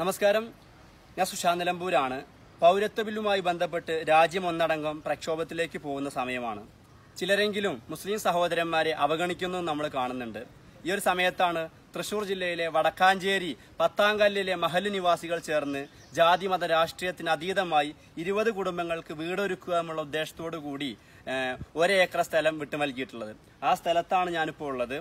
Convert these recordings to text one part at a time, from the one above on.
നമസ്കാരം ഞാൻ സുശാന്ത് നിലമ്പൂരാണ് പൗരത്വ ബില്ലുമായി ബന്ധപ്പെട്ട് രാജ്യം ഒന്നടങ്കം പ്രക്ഷോഭത്തിലേക്ക് പോകുന്ന സമയമാണ് ചിലരെങ്കിലും മുസ്ലിം സഹോദരന്മാരെ അവഗണിക്കുന്നു നമ്മൾ കാണുന്നുണ്ട് ഈ ഒരു സമയത്താണ് തൃശൂർ ജില്ലയിലെ വടക്കാഞ്ചേരി പത്താങ്കല്ലിലെ മഹല് നിവാസികൾ ചേർന്ന് മത രാഷ്ട്രീയത്തിന് അതീതമായി ഇരുപത് കുടുംബങ്ങൾക്ക് വീടൊരുക്കുക എന്നുള്ള ഉദ്ദേശത്തോടു കൂടി ഒരേക്കർ സ്ഥലം വിട്ടു നൽകിയിട്ടുള്ളത് ആ സ്ഥലത്താണ് ഞാനിപ്പോൾ ഉള്ളത്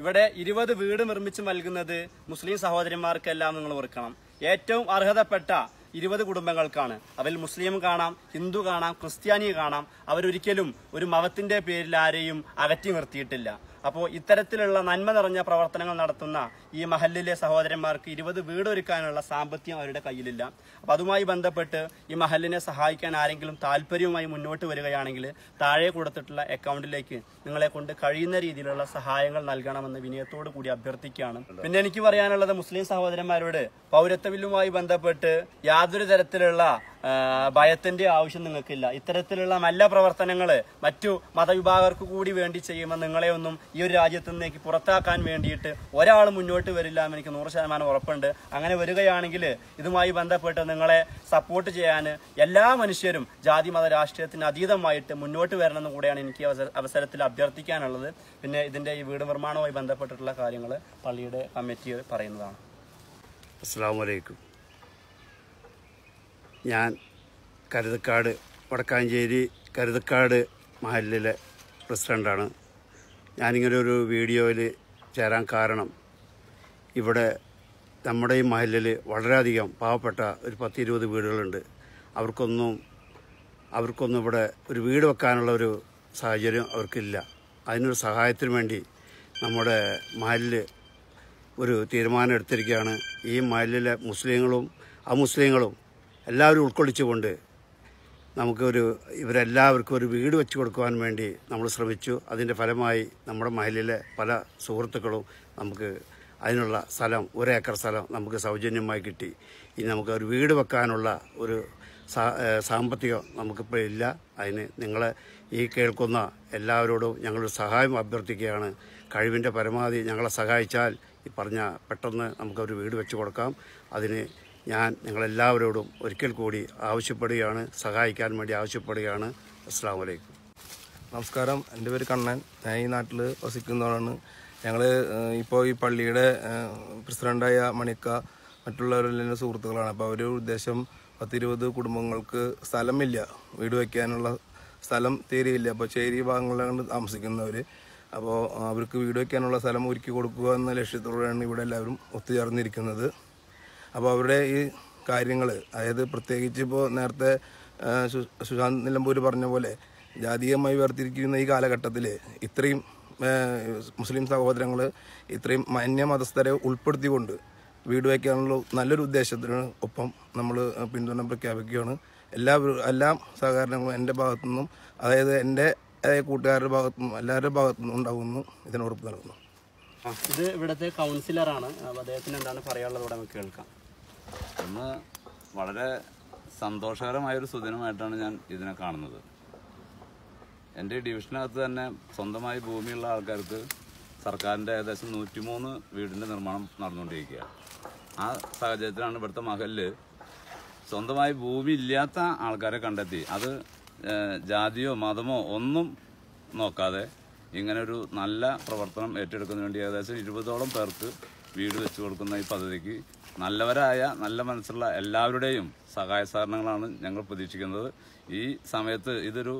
ഇവിടെ ഇരുപത് വീട് നിർമ്മിച്ച് നൽകുന്നത് മുസ്ലിം സഹോദരന്മാർക്കെല്ലാം നിങ്ങൾ ഓർക്കണം ഏറ്റവും അർഹതപ്പെട്ട ഇരുപത് കുടുംബങ്ങൾക്കാണ് അവൽ മുസ്ലിം കാണാം ഹിന്ദു കാണാം ക്രിസ്ത്യാനി കാണാം അവരൊരിക്കലും ഒരു മതത്തിന്റെ പേരിൽ ആരെയും അകറ്റി നിർത്തിയിട്ടില്ല അപ്പോൾ ഇത്തരത്തിലുള്ള നന്മ നിറഞ്ഞ പ്രവർത്തനങ്ങൾ നടത്തുന്ന ഈ മഹലിലെ സഹോദരന്മാർക്ക് ഇരുപത് വീടൊരുക്കാനുള്ള സാമ്പത്തികം അവരുടെ കയ്യിലില്ല അപ്പോൾ അതുമായി ബന്ധപ്പെട്ട് ഈ മഹലിനെ സഹായിക്കാൻ ആരെങ്കിലും താല്പര്യവുമായി മുന്നോട്ട് വരികയാണെങ്കിൽ താഴെ കൊടുത്തിട്ടുള്ള അക്കൗണ്ടിലേക്ക് നിങ്ങളെ കൊണ്ട് കഴിയുന്ന രീതിയിലുള്ള സഹായങ്ങൾ നൽകണമെന്ന് വിനയത്തോടു കൂടി അഭ്യർത്ഥിക്കുകയാണ് പിന്നെ എനിക്ക് പറയാനുള്ളത് മുസ്ലിം സഹോദരന്മാരോട് പൗരത്വ ബില്ലുമായി ബന്ധപ്പെട്ട് യാതൊരു തരത്തിലുള്ള ഭയത്തിന്റെ ആവശ്യം നിങ്ങൾക്കില്ല ഇത്തരത്തിലുള്ള നല്ല പ്രവർത്തനങ്ങൾ മറ്റു മതവിഭാഗർക്ക് കൂടി വേണ്ടി ചെയ്യുമ്പോൾ നിങ്ങളെ ഒന്നും ഈ ഒരു രാജ്യത്ത് നിന്നേക്ക് പുറത്താക്കാൻ വേണ്ടിയിട്ട് ഒരാൾ മുന്നോട്ട് വരില്ല എന്ന് എനിക്ക് നൂറ് ശതമാനം ഉറപ്പുണ്ട് അങ്ങനെ വരികയാണെങ്കിൽ ഇതുമായി ബന്ധപ്പെട്ട് നിങ്ങളെ സപ്പോർട്ട് ചെയ്യാൻ എല്ലാ മനുഷ്യരും ജാതി മത രാഷ്ട്രീയത്തിന് അതീതമായിട്ട് മുന്നോട്ട് വരണമെന്ന് കൂടെയാണ് എനിക്ക് അവസരത്തിൽ അഭ്യർത്ഥിക്കാനുള്ളത് പിന്നെ ഇതിന്റെ ഈ വീട് നിർമ്മാണവുമായി ബന്ധപ്പെട്ടിട്ടുള്ള കാര്യങ്ങൾ പള്ളിയുടെ കമ്മിറ്റി പറയുന്നതാണ് അസ്സാം വലൈക്കും ഞാൻ കരുതക്കാട് വടക്കാഞ്ചേരി കരുതക്കാട് മഹലിലെ പ്രസിഡൻ്റാണ് ഞാനിങ്ങനെ ഒരു വീഡിയോയിൽ ചേരാൻ കാരണം ഇവിടെ നമ്മുടെ ഈ മഹലിൽ വളരെയധികം പാവപ്പെട്ട ഒരു പത്ത് ഇരുപത് വീടുകളുണ്ട് അവർക്കൊന്നും അവർക്കൊന്നും ഇവിടെ ഒരു വീട് വെക്കാനുള്ള ഒരു സാഹചര്യം അവർക്കില്ല അതിനൊരു സഹായത്തിന് വേണ്ടി നമ്മുടെ മഹലിൽ ഒരു തീരുമാനം എടുത്തിരിക്കുകയാണ് ഈ മഹലിലെ മുസ്ലിങ്ങളും അമുസ്ലിങ്ങളും എല്ലാവരും ഉൾക്കൊള്ളിച്ചുകൊണ്ട് നമുക്കൊരു ഇവരെല്ലാവർക്കും ഒരു വീട് വെച്ച് കൊടുക്കുവാൻ വേണ്ടി നമ്മൾ ശ്രമിച്ചു അതിൻ്റെ ഫലമായി നമ്മുടെ മഹലിലെ പല സുഹൃത്തുക്കളും നമുക്ക് അതിനുള്ള സ്ഥലം ഒരേക്കർ സ്ഥലം നമുക്ക് സൗജന്യമായി കിട്ടി ഇനി നമുക്ക് ഒരു വീട് വെക്കാനുള്ള ഒരു സാമ്പത്തികം നമുക്കിപ്പോൾ ഇല്ല അതിന് നിങ്ങളെ ഈ കേൾക്കുന്ന എല്ലാവരോടും ഞങ്ങളൊരു സഹായം അഭ്യർത്ഥിക്കുകയാണ് കഴിവിൻ്റെ പരമാവധി ഞങ്ങളെ സഹായിച്ചാൽ ഈ പറഞ്ഞ പെട്ടെന്ന് നമുക്കൊരു വീട് വെച്ച് കൊടുക്കാം അതിന് ഞാൻ നിങ്ങളെല്ലാവരോടും ഒരിക്കൽ കൂടി ആവശ്യപ്പെടുകയാണ് സഹായിക്കാൻ വേണ്ടി ആവശ്യപ്പെടുകയാണ് അസ്സാം വലൈക്കും നമസ്കാരം എൻ്റെ പേര് കണ്ണൻ ഞാൻ ഈ നാട്ടിൽ വസിക്കുന്നവരാണ് ഞങ്ങൾ ഇപ്പോൾ ഈ പള്ളിയുടെ പ്രസിഡൻ്റായ മണിക്ക മറ്റുള്ളവരെല്ലാം സുഹൃത്തുക്കളാണ് അപ്പോൾ അവരുടെ ഉദ്ദേശം പത്തിരുപത് കുടുംബങ്ങൾക്ക് സ്ഥലമില്ല വീട് വയ്ക്കാനുള്ള സ്ഥലം തീരെയില്ല അപ്പോൾ ചേരി ഭാഗങ്ങളിലാണ് താമസിക്കുന്നവർ അപ്പോൾ അവർക്ക് വീട് വയ്ക്കാനുള്ള സ്ഥലം ഒരുക്കി കൊടുക്കുക എന്ന ലക്ഷ്യത്തോടെയാണ് ഇവിടെ എല്ലാവരും ഒത്തുചേർന്നിരിക്കുന്നത് അപ്പോൾ അവരുടെ ഈ കാര്യങ്ങൾ അതായത് പ്രത്യേകിച്ച് ഇപ്പോൾ നേരത്തെ സുശാന്ത് നിലമ്പൂർ പറഞ്ഞ പോലെ ജാതീയമായി വേർതിരിക്കുന്ന ഈ കാലഘട്ടത്തിൽ ഇത്രയും മുസ്ലിം സഹോദരങ്ങൾ ഇത്രയും മാന്യമതസ്ഥരെ ഉൾപ്പെടുത്തിക്കൊണ്ട് വീട് വയ്ക്കാനുള്ള നല്ലൊരു ഉദ്ദേശത്തിന് ഒപ്പം നമ്മൾ പിന്തുണ പ്രഖ്യാപിക്കുകയാണ് എല്ലാ എല്ലാ സഹകരണങ്ങളും എൻ്റെ ഭാഗത്തു നിന്നും അതായത് എൻ്റെ കൂട്ടുകാരുടെ ഭാഗത്തു നിന്നും എല്ലാവരുടെ ഭാഗത്തു നിന്നും ഉണ്ടാകുമെന്ന് ഇതിന് നൽകുന്നു ഇത് ഇവിടുത്തെ കൗൺസിലറാണ് അദ്ദേഹത്തിന് എന്താണ് പറയാനുള്ളത് ഇവിടെ നമുക്ക് കേൾക്കാം ഇന്ന് വളരെ സന്തോഷകരമായൊരു സുദിനമായിട്ടാണ് ഞാൻ ഇതിനെ കാണുന്നത് എൻ്റെ ഡിവിഷനകത്ത് തന്നെ സ്വന്തമായി ഭൂമിയുള്ള ആൾക്കാർക്ക് സർക്കാരിൻ്റെ ഏകദേശം നൂറ്റിമൂന്ന് വീടിൻ്റെ നിർമ്മാണം നടന്നുകൊണ്ടിരിക്കുക ആ സാഹചര്യത്തിലാണ് ഇവിടുത്തെ മഹലിൽ സ്വന്തമായി ഭൂമി ഇല്ലാത്ത ആൾക്കാരെ കണ്ടെത്തി അത് ജാതിയോ മതമോ ഒന്നും നോക്കാതെ ഇങ്ങനൊരു നല്ല പ്രവർത്തനം ഏറ്റെടുക്കുന്നതിന് വേണ്ടി ഏകദേശം ഇരുപതോളം പേർക്ക് വീട് വെച്ചു കൊടുക്കുന്ന ഈ പദ്ധതിക്ക് നല്ലവരായ നല്ല മനസ്സുള്ള എല്ലാവരുടെയും സഹായ സഹകരണങ്ങളാണ് ഞങ്ങൾ പ്രതീക്ഷിക്കുന്നത് ഈ സമയത്ത് ഇതൊരു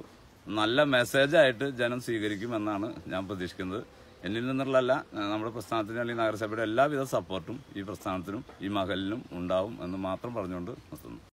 നല്ല മെസ്സേജായിട്ട് ജനം സ്വീകരിക്കുമെന്നാണ് ഞാൻ പ്രതീക്ഷിക്കുന്നത് എന്നിൽ നിന്നുള്ളതല്ല നമ്മുടെ പ്രസ്ഥാനത്തിന് അല്ലെങ്കിൽ നഗരസഭയുടെ എല്ലാവിധ സപ്പോർട്ടും ഈ പ്രസ്ഥാനത്തിനും ഈ മഹലിനും ഉണ്ടാവും എന്ന് മാത്രം പറഞ്ഞുകൊണ്ട് നിർത്തുന്നു